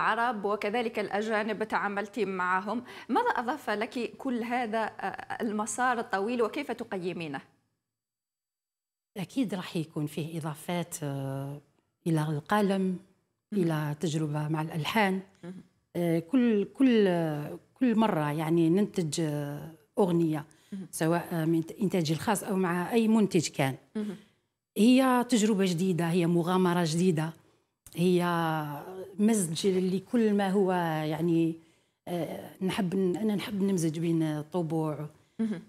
العرب وكذلك الأجانب تعاملت معهم ماذا أضاف لك كل هذا المسار الطويل وكيف تقيمينه؟ أكيد راح يكون فيه إضافات آه، إلى القلم إلى تجربة مع الألحان آه، كل كل كل مرة يعني ننتج آه، أغنية سواء من إنتاجي الخاص أو مع أي منتج كان هي تجربة جديدة هي مغامرة جديدة هي مزج لكل ما هو يعني آه، نحب انا نحب نمزج بين الطبوع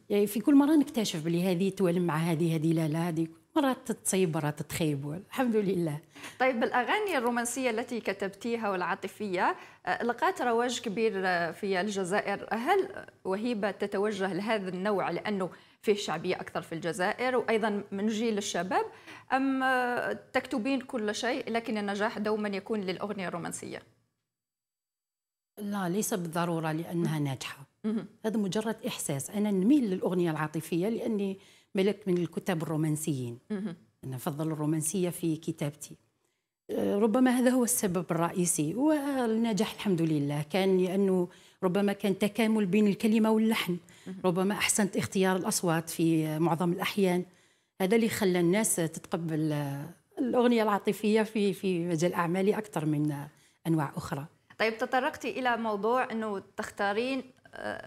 يعني في كل مره نكتشف بلي هذه توالم مع هذه هذه لا لا هذه مرات تتصيب مرات تخيب الحمد لله طيب الأغاني الرومانسية التي كتبتيها والعاطفية آه، لقات رواج كبير آه، في الجزائر هل وهيبة تتوجه لهذا النوع لأنه فيه شعبية أكثر في الجزائر وأيضا من جيل الشباب أم آه، تكتبين كل شيء لكن النجاح دوما يكون للأغنية الرومانسية لا ليس بالضرورة لأنها ناجحة هذا مجرد إحساس أنا نميل للأغنية العاطفية لأني ملك من الكتاب الرومانسيين أنا أفضل الرومانسية في كتابتي آه، ربما هذا هو السبب الرئيسي والنجاح الحمد لله كان لأنه ربما كان تكامل بين الكلمة واللحن ربما أحسنت اختيار الأصوات في معظم الأحيان هذا اللي خلى الناس تتقبل آه، الأغنية العاطفية في في مجال أعمالي أكثر من آه، أنواع أخرى طيب تطرقتي إلى موضوع أنه تختارين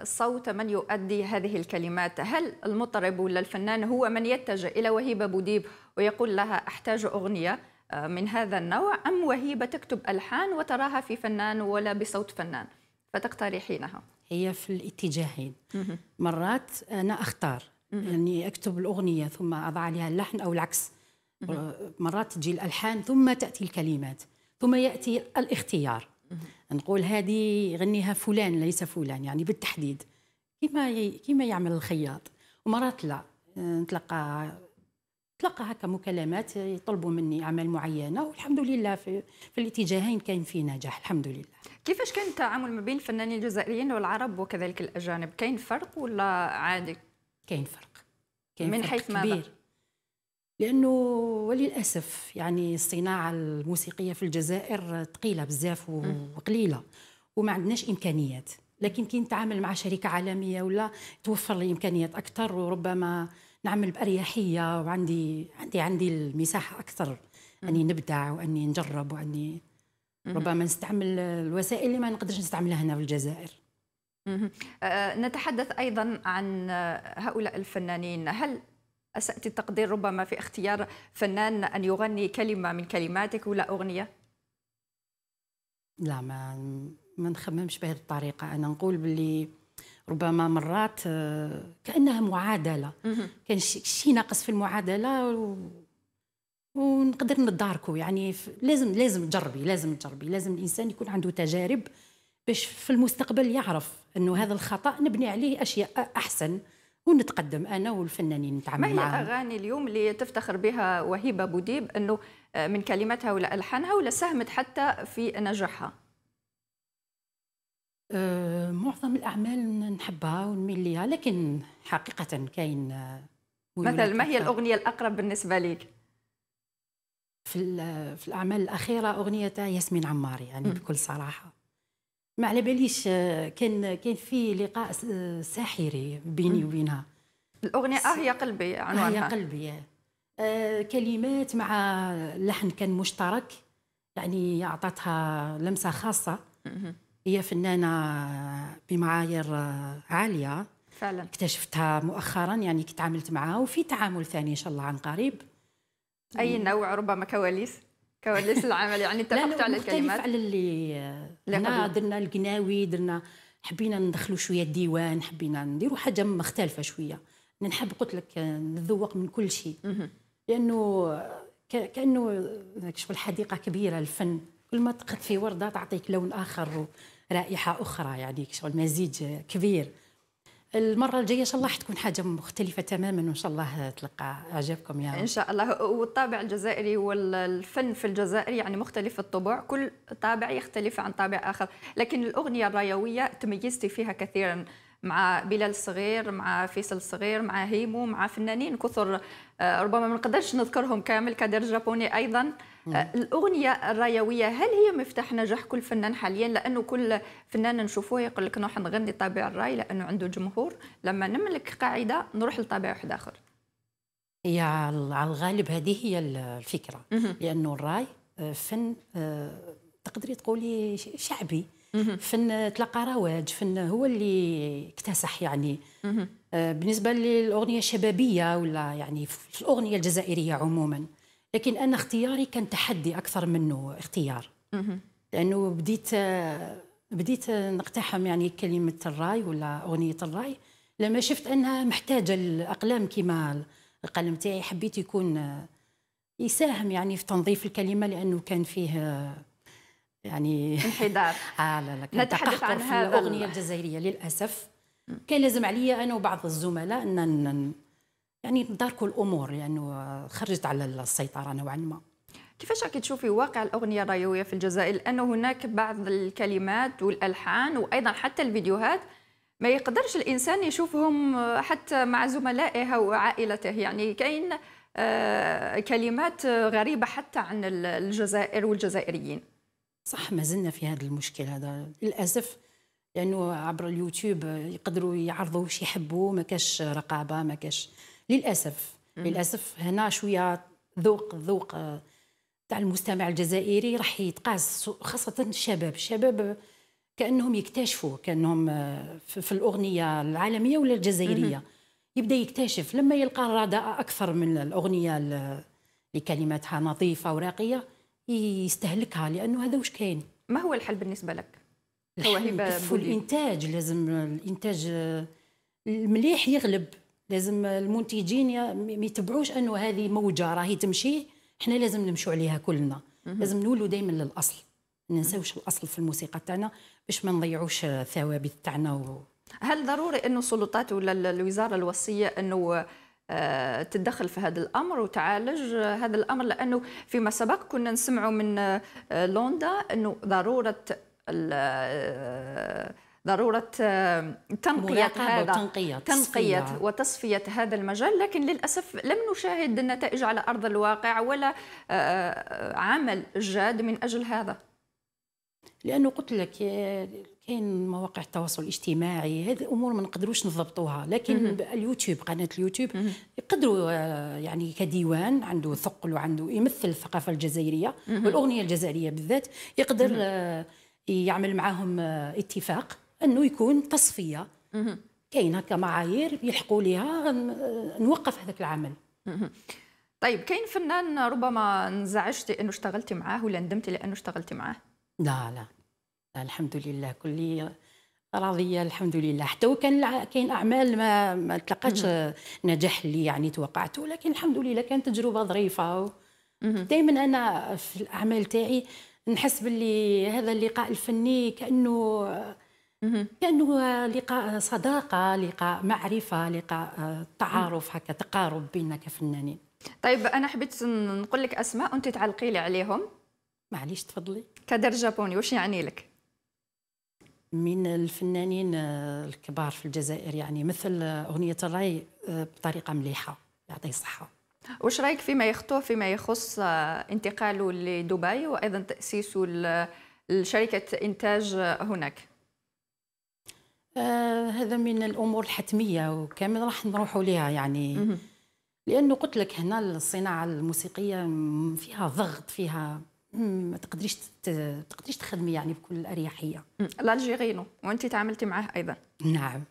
صوت من يؤدي هذه الكلمات هل المطرب ولا الفنان هو من يتجه إلى وهيبة بوديب ويقول لها أحتاج أغنية من هذا النوع أم وهيبة تكتب ألحان وتراها في فنان ولا بصوت فنان فتقترحينها هي في الاتجاهين مرات أنا أختار يعني أكتب الأغنية ثم أضع عليها اللحن أو العكس مرات تجي الألحان ثم تأتي الكلمات ثم يأتي الاختيار نقول هذه غنيها فلان ليس فلان يعني بالتحديد كما كما يعمل الخياط ومرات لا آه، نتلقى تلقى هكا مكالمات يطلبوا مني اعمال معينه والحمد لله في, في الاتجاهين كان في نجاح الحمد لله كيفاش كان التعامل ما بين الفنانين الجزائريين والعرب وكذلك الاجانب كاين فرق ولا عادي كاين فرق كاين من فرق حيث كبير ماذا؟ لانه وللاسف يعني الصناعه الموسيقيه في الجزائر ثقيله بزاف وقليله وما عندناش امكانيات لكن كي نتعامل مع شركه عالميه ولا توفر لي امكانيات اكثر وربما نعمل باريحيه وعندي عندي عندي المساحه اكثر اني نبدع واني نجرب واني ربما نستعمل الوسائل اللي ما نقدرش نستعملها هنا في الجزائر أه، نتحدث ايضا عن هؤلاء الفنانين هل أسأت التقدير ربما في اختيار فنان أن يغني كلمة من كلماتك ولا أغنية؟ لا ما ما نخممش بهذه الطريقة أنا نقول باللي ربما مرات آه، كأنها معادلة كان شي ناقص في المعادلة و... ونقدر نداركو يعني لازم لازم تجربي لازم تجربي لازم الإنسان يكون عنده تجارب باش في المستقبل يعرف أنه هذا الخطأ نبني عليه أشياء أحسن ونتقدم انا والفنانين نتعامل ما هي الاغاني اليوم اللي تفتخر بها وهيبه بوديب انه آه، من كلماتها ولا الحانها ولا ساهمت حتى في نجاحها آه، معظم الاعمال نحبها ونميل ليها لكن حقيقه كاين آه، مثلا ما هي الاغنيه الاقرب بالنسبه لك في في الاعمال الاخيره اغنيه ياسمين عمار يعني م. بكل صراحه ما على باليش آه، كان كان في لقاء آه، ساحري بيني وبينها الاغنيه اه يا قلبي عنوانها اه يا قلبي آه كلمات مع لحن كان مشترك يعني اعطتها لمسه خاصه هي فنانه بمعايير آه، عاليه فعلا اكتشفتها مؤخرا يعني كنت تعاملت معها وفي تعامل ثاني ان شاء الله عن قريب اي نوع ربما كواليس كواليس العمل يعني اتفقتوا على الكلمات على اللي درنا درنا القناوي درنا حبينا ندخلوا شويه الديوان حبينا نديروا حاجه مختلفه شويه انا نحب قلت لك نذوق من كل شيء لانه كانه شغل حديقه كبيره الفن كل ما تقد في ورده تعطيك لون اخر ورائحه اخرى يعني شغل مزيج كبير المره الجايه ان شاء الله حتكون حاجه مختلفه تماما وان شاء الله تلقى اعجابكم يا ان شاء الله والطابع الجزائري والفن في الجزائر يعني مختلف الطبع كل طابع يختلف عن طابع اخر لكن الاغنيه الرايويه تميزتي فيها كثيرا مع بلال الصغير مع فيصل الصغير مع هيمو مع فنانين كثر آه، ربما ما نقدرش نذكرهم كامل كادر جابوني ايضا آه، الاغنيه الرايويه هل هي مفتاح نجاح كل فنان حاليا لانه كل فنان نشوفوه يقول لك نروح نغني طابع الراي لانه عنده جمهور لما نملك قاعده نروح لطابع واحد اخر هي على الغالب هذه هي الفكره لانه الراي آه، فن تقدري تقولي شعبي فن تلقى رواج فن هو اللي اكتسح يعني آه، بالنسبه للاغنيه الشبابيه ولا يعني في الاغنيه الجزائريه عموما لكن انا اختياري كان تحدي اكثر منه اختيار لانه بديت آه، بديت نقتحم يعني كلمه الراي ولا اغنيه الراي لما شفت انها محتاجه الاقلام كما القلم تاعي حبيت يكون آه، يساهم يعني في تنظيف الكلمه لانه كان فيه يعني انحدار اه لا لا نتحدث عن هذا الاغنيه الجزائريه للاسف كان لازم عليا انا وبعض الزملاء ان يعني نداركوا الامور لانه يعني خرجت على السيطره نوعا ما كيفاش راكي تشوفي واقع الاغنيه الرايويه في الجزائر لانه هناك بعض الكلمات والالحان وايضا حتى الفيديوهات ما يقدرش الانسان يشوفهم حتى مع زملائه وعائلته يعني كاين آه، كلمات غريبه حتى عن الجزائر والجزائريين صح ما زلنا في هذا المشكل هذا للاسف لانه عبر اليوتيوب يقدروا يعرضوا واش يحبوا ما كاش رقابه ما كاش للاسف مم. للاسف هنا شويه ذوق ذوق آه، تاع المستمع الجزائري راح يتقاس خاصه الشباب الشباب كانهم يكتشفوا كانهم آه، في الاغنيه العالميه ولا الجزائريه مم. يبدا يكتشف لما يلقى الرداء اكثر من الاغنيه اللي كلماتها نظيفه وراقيه يستهلكها لانه هذا واش كاين ما هو الحل بالنسبه لك هو الانتاج لازم الانتاج المليح يغلب لازم المنتجين ما يتبعوش انه هذه موجه راهي تمشي احنا لازم نمشوا عليها كلنا لازم نولوا دائما للاصل ما ننساوش الاصل في الموسيقى تاعنا باش ما نضيعوش الثوابت تاعنا و... هل ضروري انه السلطات ولا الوزاره الوصيه انه آه، تتدخل في هذا الامر وتعالج هذا الامر لانه فيما سبق كنا نسمعوا من آه، لوندا انه ضروره آه، ضرورة تنقية هذا تنقية, تنقية وتصفية هذا المجال لكن للأسف لم نشاهد النتائج على أرض الواقع ولا عمل جاد من أجل هذا لانه قلت لك آه، كاين مواقع التواصل الاجتماعي هذه الامور ما نقدروش نضبطوها لكن اليوتيوب قناه اليوتيوب يقدروا آه، يعني كديوان عنده ثقل وعنده يمثل الثقافه الجزائريه والاغنيه الجزائريه بالذات يقدر آه، يعمل معاهم اتفاق انه يكون تصفيه كاين هكا معايير يلحقوا ليها نوقف هذاك العمل طيب كاين فنان ربما انزعجتي انه اشتغلتي معاه ولا ندمتي لانه اشتغلتي معاه لا لا, لا الحمد لله كلي راضيه الحمد لله حتى وكان كاين اعمال ما ما تلقاتش نجاح اللي يعني توقعته لكن الحمد لله كانت تجربه ظريفه و... دائما انا في الاعمال تاعي نحس باللي هذا اللقاء الفني كانه كانه لقاء صداقه لقاء معرفه لقاء تعارف هكا تقارب بين كفنانين طيب انا حبيت نقول لك اسماء وانت تعلقي لي عليهم معليش تفضلي كدر جابوني واش يعني لك من الفنانين الكبار في الجزائر يعني مثل اغنيه الراي آه، بطريقه مليحه يعطيه الصحه واش رايك فيما يخطوه فيما يخص آه، انتقاله لدبي وايضا تاسيسه لشركه انتاج هناك آه هذا من الامور الحتميه وكامل راح نروحوا ليها يعني لانه قلت لك هنا الصناعه الموسيقيه فيها ضغط فيها ما تقدريش تقدريش تخدمي يعني بكل اريحيه الالجيرينو وانت تعاملتي معاه ايضا نعم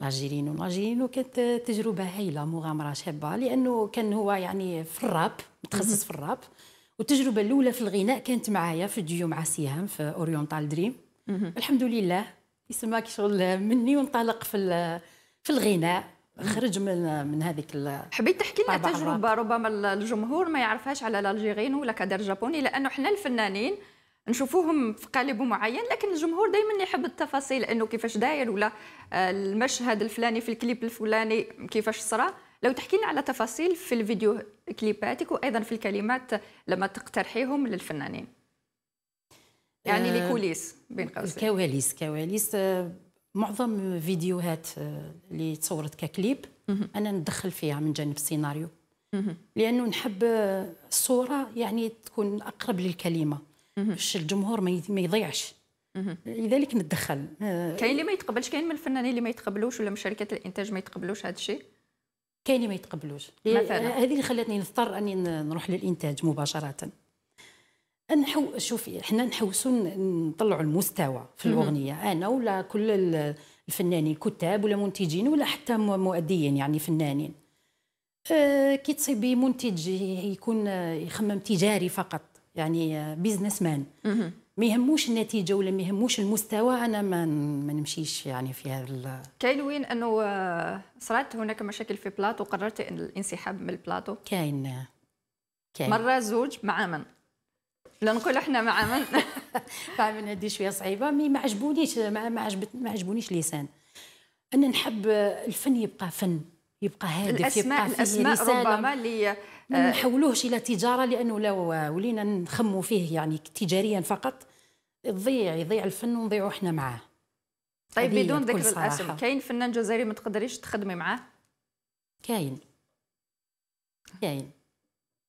لالجيرينو لالجيرينو كانت تجربه هايله مغامره شابه لانه كان هو يعني في الراب متخصص في الراب والتجربه الاولى في الغناء كانت معايا في ديو مع سيهام في اوريونتال دريم الحمد لله يسمى كي شغل مني وانطلق في في الغناء خرج من من هذيك حبيت تحكي لنا تجربه ربما الجمهور ما يعرفهاش على الالجيريين ولا كدار جابوني لانه حنا الفنانين نشوفوهم في قالب معين لكن الجمهور دائما يحب التفاصيل انه كيفاش داير ولا آه، المشهد الفلاني في الكليب الفلاني كيفاش صرا لو تحكي لنا على تفاصيل في الفيديو كليباتك وايضا في الكلمات لما تقترحيهم للفنانين يعني آه، لكوليس بين قوسين الكواليس كواليس آه، معظم فيديوهات آه، اللي تصورت ككليب انا ندخل فيها من جانب السيناريو لانه نحب آه، الصوره يعني تكون اقرب للكلمه باش الجمهور ما يضيعش لذلك نتدخل آه، كاين اللي ما يتقبلش كاين من الفنانين اللي ما يتقبلوش ولا من شركات الانتاج ما يتقبلوش هذا الشيء كاين اللي ما يتقبلوش مثلا هذه اللي خلاتني نضطر اني نروح للانتاج مباشره نحو شوفي حنا نحوسوا نطلعوا المستوى في الاغنيه انا ولا كل الفنانين كتاب ولا منتجين ولا حتى مؤديين يعني فنانين أه كي تصيبي منتج يكون آه، يخمم تجاري فقط يعني بيزنس آه، مان ما يهموش النتيجه ولا ما يهموش المستوى انا ما ما نمشيش يعني في هذا كاين وين انه آه، صارت هناك مشاكل في بلاطو قررت الانسحاب من البلاطو كاين كاين مره زوج مع من لنقول احنا مع من فعلا هذه شويه صعيبه مي ما عجبونيش ما عجبت ما عجبونيش لسان انا نحب الفن يبقى فن يبقى هادف الاسماء يبقى الاسماء رسالة. ربما اللي ما آه، نحولوهش الى تجاره لانه لو ولينا نخمو فيه يعني تجاريا فقط يضيع يضيع الفن ونضيعوا احنا معاه طيب بدون ذكر الاسم كاين فنان جزائري ما تقدريش تخدمي معاه كاين كاين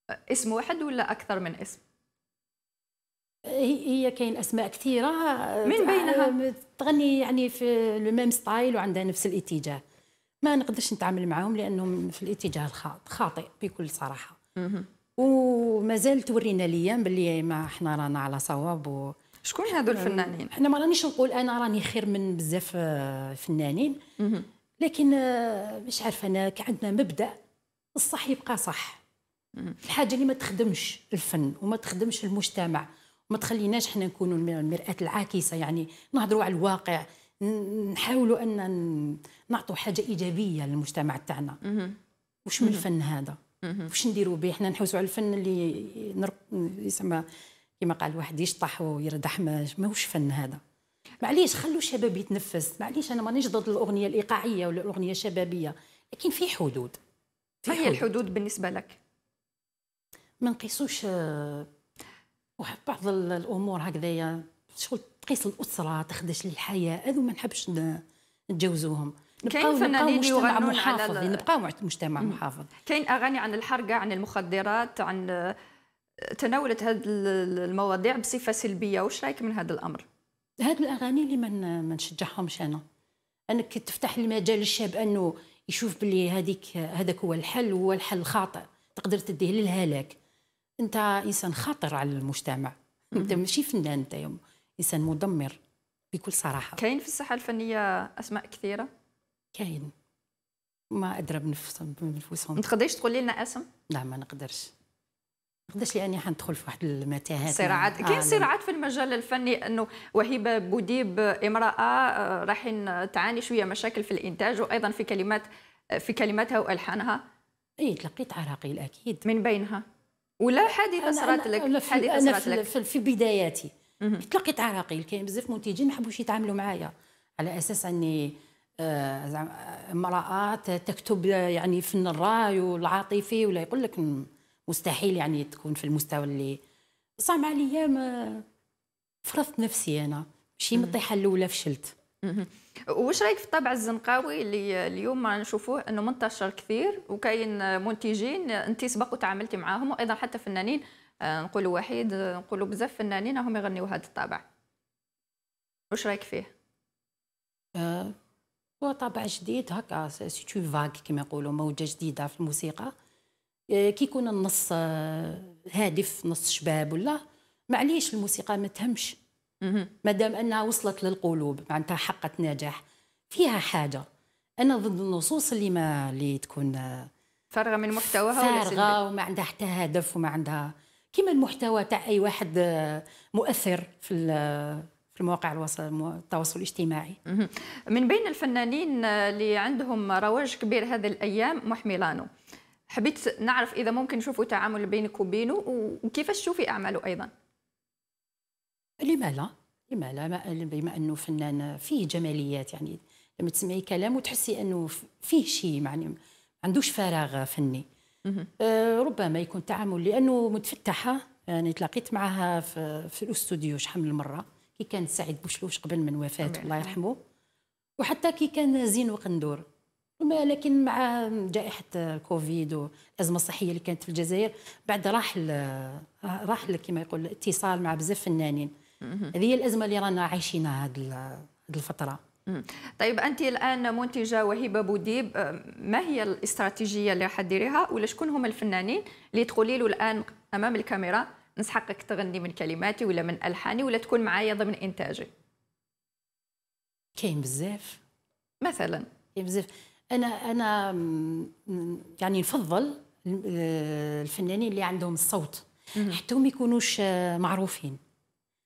آه، اسم واحد ولا اكثر من اسم هي كاين اسماء كثيره من بينها تغني يعني في لو ميم ستايل وعندها نفس الاتجاه ما نقدرش نتعامل معاهم لانهم في الاتجاه الخاطئ بكل صراحه ومازال تورينا ليام باللي ما احنا رانا على صواب و... شكون هادو الفنانين احنا ما رانيش نقول انا راني خير من بزاف آه، فنانين لكن آه، مش عارفه انا عندنا مبدا الصح يبقى صح الحاجه اللي ما تخدمش الفن وما تخدمش المجتمع ما تخليناش حنا نكونوا المراه العاكسه يعني نهضروا على الواقع نحاولوا ان نعطوا حاجه ايجابيه للمجتمع تاعنا وش من الفن هذا واش نديروا به حنا نحوسوا على الفن اللي نرق... يسمى كما قال واحد يشطح ويردح ماهوش فن هذا معليش خلوا الشباب يتنفس معليش انا مانيش ضد الاغنيه الايقاعيه ولا الاغنيه الشبابيه لكن في حدود في ما هي الحدود بالنسبه لك ما نقيسوش واحد بعض الامور هكذايا شغل تقيس الاسره تخدش للحياه هذو ما نحبش نتجاوزوهم نبقاو نبقاو مجتمع محافظ يعني نبقاو مجتمع محافظ كاين اغاني عن الحرقه عن المخدرات عن آه، تناولت هذه المواضيع بصفه سلبيه واش رايك من هذا الامر هذه الاغاني اللي ما نشجعهمش انا انك تفتح المجال للشاب انه يشوف بلي هذيك هذاك هو الحل هو الحل الخاطئ تقدر تديه للهلاك انت انسان خطر على المجتمع انت ماشي فنان انت يوم. انسان مدمر بكل صراحه كاين في الساحه الفنيه اسماء كثيره كاين ما ادرى بنفسهم ما تقدريش تقولي لنا اسم لا ما نقدرش نقدرش لاني حندخل في واحد المتاهات صراعات آه، كاين صراعات في المجال الفني انه وهبه بوديب امراه آه، رايحين تعاني شويه مشاكل في الانتاج وايضا في كلمات آه، في كلماتها والحانها اي تلقيت عراقيل اكيد من بينها ولا حادثه صرات لك أنا في أنا في, لك. في, في بداياتي كنت لقيت عراقيل كاين بزاف منتجين ما حبوش يتعاملوا معايا على اساس اني آه، امراه تكتب يعني فن الراي والعاطفي ولا يقول لك مستحيل يعني تكون في المستوى اللي صعب عليا فرضت نفسي انا شي من الطيحه الاولى فشلت واش رايك في الطابع الزنقاوي اللي اليوم نشوفوه انه منتشر كثير وكاين منتجين انت سبق وتعاملتي معاهم وايضا حتى فنانين آه، نقولوا وحيد آه، نقولوا بزاف فنانين هم يغنيوا هذا الطابع واش رايك فيه آه، هو طابع جديد هكا سيتو فاغ كما يقولوا موجه جديده في الموسيقى كي يكون النص هادف نص شباب ولا معليش الموسيقى ما تهمش ما دام انها وصلت للقلوب معناتها حققت نجاح فيها حاجه انا ضد النصوص اللي ما اللي تكون آه، فارغه من محتواها فارغه وما عندها حتى هدف وما عندها كيما المحتوى تاع اي واحد آه، مؤثر في في المواقع التواصل الاجتماعي من بين الفنانين آه، اللي عندهم رواج كبير هذه الايام محمي لانو حبيت نعرف اذا ممكن نشوفوا تعامل بينك وبينه وكيفاش تشوفي اعماله ايضا لما لا لما لا بما انه فنان فيه جماليات يعني لما تسمعي كلام وتحسي انه فيه شيء يعني ما عندوش فراغ فني آه ربما يكون تعامل لانه متفتحه يعني تلاقيت معها في, في الاستوديو شحال من مره كي كان سعيد بوشلوش قبل من وفاته الله يرحمه وحتى كي كان زين وقندور لكن مع جائحه كوفيد والازمه الصحيه اللي كانت في الجزائر بعد راح راح كما يقول اتصال مع بزاف فنانين هذه هي الازمه اللي رانا عايشينها هذه الفتره طيب انت الان منتجه وهبه بوديب ما هي الاستراتيجيه اللي راح ديريها ولا شكون هما الفنانين اللي تقولي له الان امام الكاميرا نسحقك تغني من كلماتي ولا من الحاني ولا تكون معايا ضمن انتاجي كاين بزاف مثلا كاين بزاف انا انا يعني نفضل الفنانين اللي عندهم الصوت حتى هم يكونوش أه، معروفين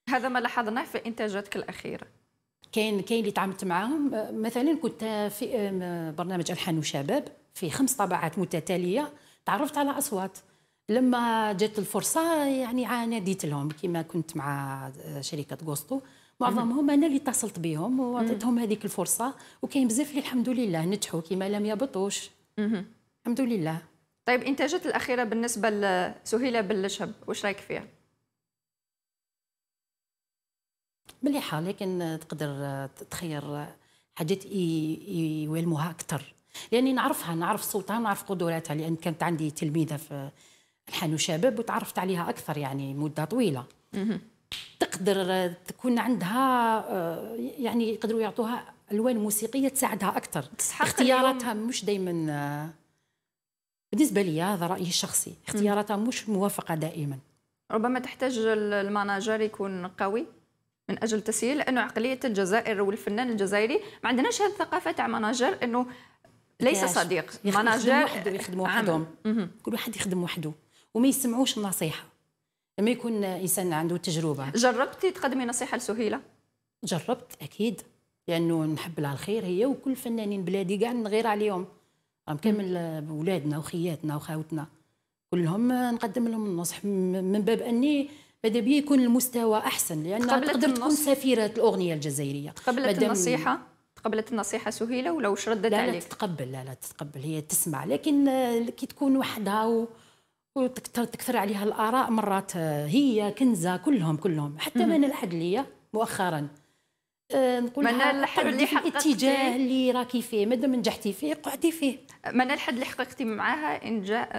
هذا ما لاحظناه في انتاجاتك الاخيره كاين كاين اللي تعاملت معاهم مثلا كنت في برنامج الحان وشباب في خمس طبعات متتاليه تعرفت على اصوات لما جت الفرصه يعني عانديت لهم كما كنت مع شركه غوستو معظمهم انا اللي اتصلت بهم وعطيتهم هذيك الفرصه وكاين بزاف اللي الحمد لله نجحوا كما لم يبطوش الحمد لله طيب انتاجات الاخيره بالنسبه لسهيله بلشب واش رايك فيها مليحه لكن تقدر تخير حاجات يوالموها اكثر لاني نعرفها نعرف صوتها نعرف قدراتها لان كانت عندي تلميذه في الحان شباب وتعرفت عليها اكثر يعني مده طويله تقدر تكون عندها آه، يعني يقدروا يعطوها الوان موسيقيه تساعدها اكثر اختياراتها مش دائما بالنسبه لي هذا رايي الشخصي اختياراتها مش موافقه دائما ربما تحتاج المناجر يكون قوي من اجل تسهيل لانه عقليه الجزائر والفنان الجزائري ما عندناش هذه الثقافه تاع مناجر انه ليس صديق مناجر يخدموا وحدهم كل واحد يخدم وحده وما يسمعوش النصيحه لما يكون انسان عنده تجربه جربتي تقدمي نصيحه لسهيله جربت اكيد لانه نحب لها الخير هي وكل فنانين بلادي كاع نغير عليهم راهم كامل ولادنا وخياتنا وخاوتنا كلهم نقدم لهم النصح من باب اني ماذا بيا يكون المستوى احسن لان تقدر تكون سفيره الاغنيه الجزائريه تقبلت النصيحه تقبلت النصيحه سهيله ولا واش ردت لا عليك؟ لا لا تتقبل لا لا تتقبل هي تسمع لكن آه، كي تكون وحدها و... وتكثر تكثر عليها الاراء مرات آه، هي كنزه كلهم كلهم حتى من الحد ليا مؤخرا آه، نقول من الحد اللي حققتي الاتجاه اللي راكي فيه مادام نجحتي فيه قعدي فيه من الحد اللي حققتي معاها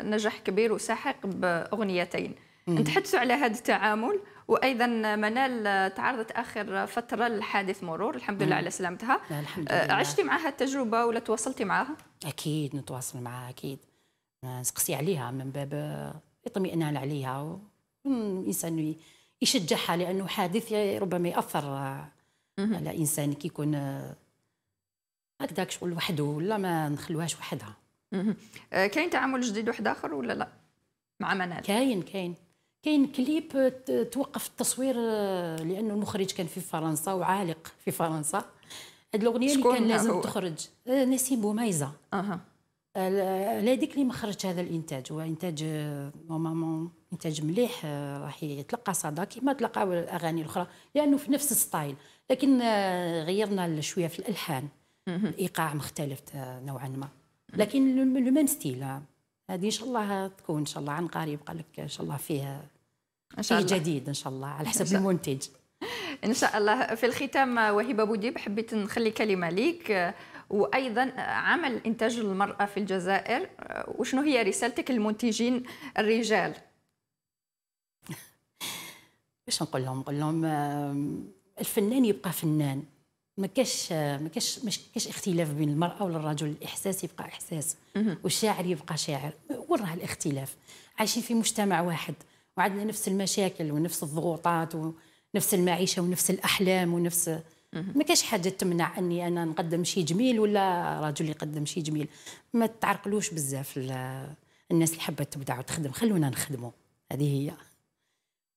نجاح كبير وساحق باغنيتين نتحدثوا على هذا التعامل وايضا منال تعرضت اخر فتره لحادث مرور الحمد لله على سلامتها الحمد آه، لله. عشتي معها التجربه ولا تواصلتي معها اكيد نتواصل معها اكيد نسقسي عليها من باب اطمئنان عليها الانسان يشجعها لانه حادث ربما ياثر على انسان كيكون هكذاك شغل وحده ولا ما نخلوهاش وحدها آه، كاين تعامل جديد واحد اخر ولا لا مع منال كاين كاين كاين كليب توقف التصوير آه، لانه المخرج كان في فرنسا وعالق في فرنسا هاد الاغنيه اللي كان لازم هو. تخرج آه، نسيم بوميزه اها لا ديك اللي مخرج هذا الانتاج هو انتاج نورمالمون آه، انتاج مليح راح يتلقى صدى كما تلقاو الاغاني الاخرى لانه في نفس الستايل لكن غيرنا شويه في الالحان الايقاع مختلف نوعا ما لكن لو ميم ستيل هذه ان شاء الله تكون ان شاء الله عن قريب قال لك ان شاء الله فيها شيء جديد ان شاء الله على حسب المنتج ان شاء الله في الختام وهبه بوديب حبيت نخلي كلمه ليك وايضا عمل انتاج المراه في الجزائر وشنو هي رسالتك للمنتجين الرجال باش نقول لهم نقول لهم الفنان يبقى فنان ما كاش ما كاش ما كاش اختلاف بين المراه ولا الرجل الاحساس يبقى احساس والشاعر يبقى شاعر وين راه الاختلاف عايشين في مجتمع واحد وعندنا نفس المشاكل ونفس الضغوطات ونفس المعيشه ونفس الاحلام ونفس ما كاش حاجه تمنع اني انا نقدم شيء جميل ولا رجل يقدم شيء جميل ما تعرقلوش بزاف الناس اللي حابه تبدع وتخدم خلونا نخدموا هذه هي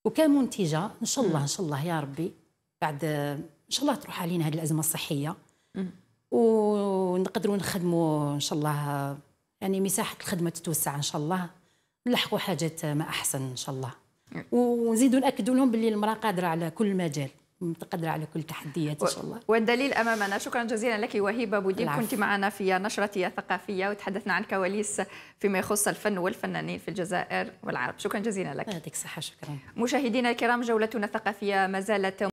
وكمنتجه ان شاء الله ان شاء الله يا ربي بعد ان شاء الله تروح علينا هذه الازمه الصحيه ونقدروا نخدموا ان شاء الله يعني مساحه الخدمه تتوسع ان شاء الله نلحقوا حاجات ما احسن ان شاء الله نعم. ونزيدوا ناكدوا لهم باللي المراه قادره على كل مجال متقدرة على كل تحديات إن شاء الله والدليل أمامنا شكرا جزيلا لك وهبة بوديب كنت معنا في نشرتي الثقافيه وتحدثنا عن كواليس فيما يخص الفن والفنانين في الجزائر والعرب شكرا جزيلا لك يعطيك الصحة شكرا مشاهدينا الكرام جولتنا الثقافية ما زالت